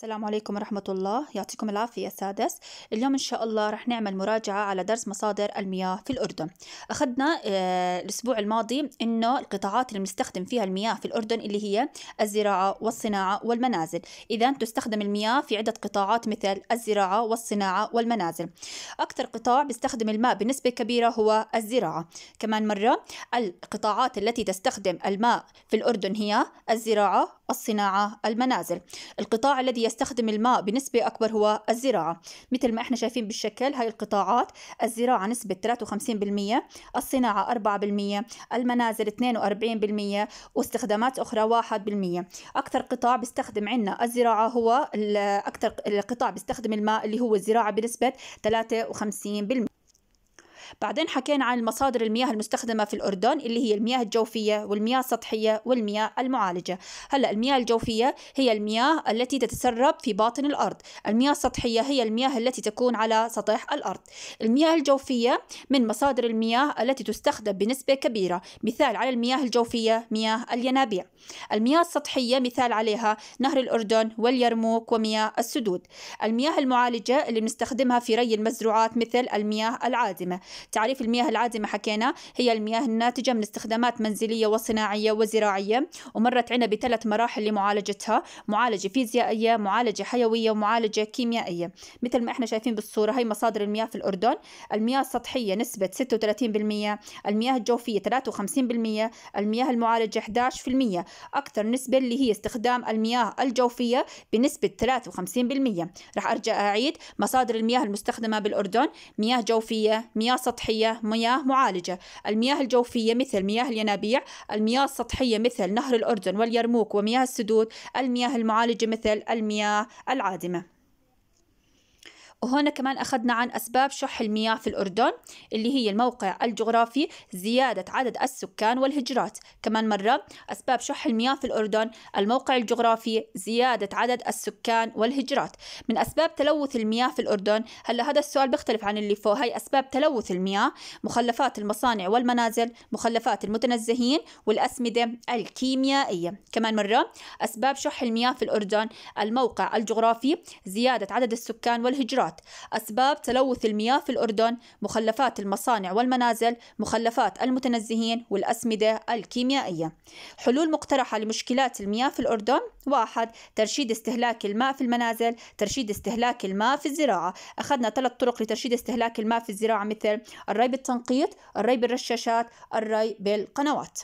السلام عليكم ورحمة الله يعطيكم العافية سادس اليوم إن شاء الله رح نعمل مراجعة على درس مصادر المياه في الأردن أخذنا آه، الأسبوع الماضي أنه القطاعات اللي بنستخدم فيها المياه في الأردن اللي هي الزراعة والصناعة والمنازل إذا تستخدم المياه في عدة قطاعات مثل الزراعة والصناعة والمنازل أكثر قطاع بيستخدم الماء بنسبة كبيرة هو الزراعة كمان مرة القطاعات التي تستخدم الماء في الأردن هي الزراعة الصناعة المنازل القطاع الذي يستخدم الماء بنسبة أكبر هو الزراعة مثل ما إحنا شايفين بالشكل هاي القطاعات الزراعة نسبة 53% الصناعة 4% المنازل 42% واستخدامات أخرى 1% أكثر قطاع بيستخدم عندنا الزراعة هو أكثر قطاع بيستخدم الماء اللي هو الزراعة بنسبة 53% بعدين حكينا عن المصادر المياه المستخدمة في الأردن اللي هي المياه الجوفية والمياه السطحية والمياه المعالجة هلا المياه الجوفية هي المياه التي تتسرب في باطن الأرض المياه السطحية هي المياه التي تكون على سطح الأرض المياه الجوفية من مصادر المياه التي تستخدم بنسبة كبيرة مثال على المياه الجوفية مياه الينابيع المياه السطحية مثال عليها نهر الأردن واليرموك ومياه السدود المياه المعالجة اللي بنستخدمها في ري المزروعات مثل المياه العادمة تعريف المياه العازمة حكينا هي المياه الناتجة من استخدامات منزلية وصناعية وزراعية ومرت عنا بثلاث مراحل لمعالجتها معالجة فيزيائية معالجة حيوية ومعالجة كيميائية مثل ما احنا شايفين بالصورة هي مصادر المياه في الأردن المياه السطحية نسبة 36% المياه الجوفية 53% المياه المعالجة 11% أكثر نسبة اللي هي استخدام المياه الجوفية بنسبة 53% راح أرجع أعيد مصادر المياه المستخدمة بالأردن مياه جوفية مياه سطحية السطحية مياه معالجة المياه الجوفية مثل مياه الينابيع المياه السطحية مثل نهر الأردن واليرموك ومياه السدود المياه المعالجة مثل المياه العادمة وهنا كمان أخذنا عن أسباب شح المياه في الأردن اللي هي الموقع الجغرافي زيادة عدد السكان والهجرات كمان مرة أسباب شح المياه في الأردن الموقع الجغرافي زيادة عدد السكان والهجرات من أسباب تلوث المياه في الأردن هلا هذا السؤال بيختلف عن اللي فوق هاي أسباب تلوث المياه مخلفات المصانع والمنازل مخلفات المتنزهين والأسمدة الكيميائية كمان مرة أسباب شح المياه في الأردن الموقع الجغرافي زيادة عدد السكان والهجرات المخلفات أسباب تلوث المياه في الأردن مخلفات المصانع والمنازل مخلفات المتنزهين والأسمدة الكيميائية حلول مقترحة لمشكلات المياه في الأردن واحد ترشيد استهلاك الماء في المنازل ترشيد استهلاك الماء في الزراعة أخذنا ثلاث طرق لترشيد استهلاك الماء في الزراعة مثل الري بالتنقيط الري بالرشاشات الري بالقنوات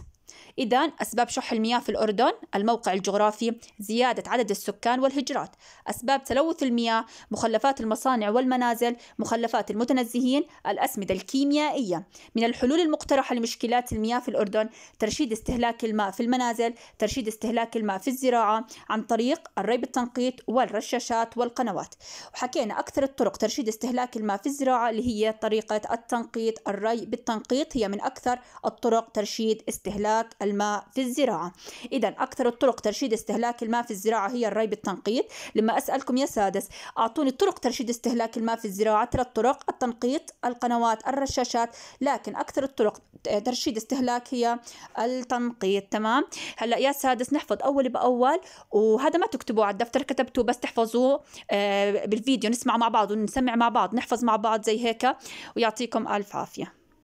إذا أسباب شح المياه في الأردن الموقع الجغرافي زيادة عدد السكان والهجرات أسباب تلوث المياه مخلفات المصانع والمنازل مخلفات المتنزهين الأسمدة الكيميائية من الحلول المقترحة لمشكلات المياه في الأردن ترشيد استهلاك الماء في المنازل ترشيد استهلاك الماء في الزراعة عن طريق الري بالتنقيط والرشاشات والقنوات وحكينا أكثر الطرق ترشيد استهلاك الماء في الزراعة اللي هي طريقة التنقيط الري بالتنقيط هي من أكثر الطرق ترشيد استهلاك استهلاك الماء في الزراعة إذا أكثر الطرق ترشيد استهلاك الماء في الزراعة هي الري بالتنقيط لما أسألكم يا سادس أعطوني طرق ترشيد استهلاك الماء في الزراعة ثلاث طرق التنقيط القنوات الرشاشات لكن أكثر الطرق ترشيد استهلاك هي التنقيط تمام هلا يا سادس نحفظ أول بأول وهذا ما تكتبوه على الدفتر كتبتوه بس تحفظوه آه، بالفيديو نسمع مع بعض ونسمع مع بعض نحفظ مع بعض زي هيك ويعطيكم ألف عافية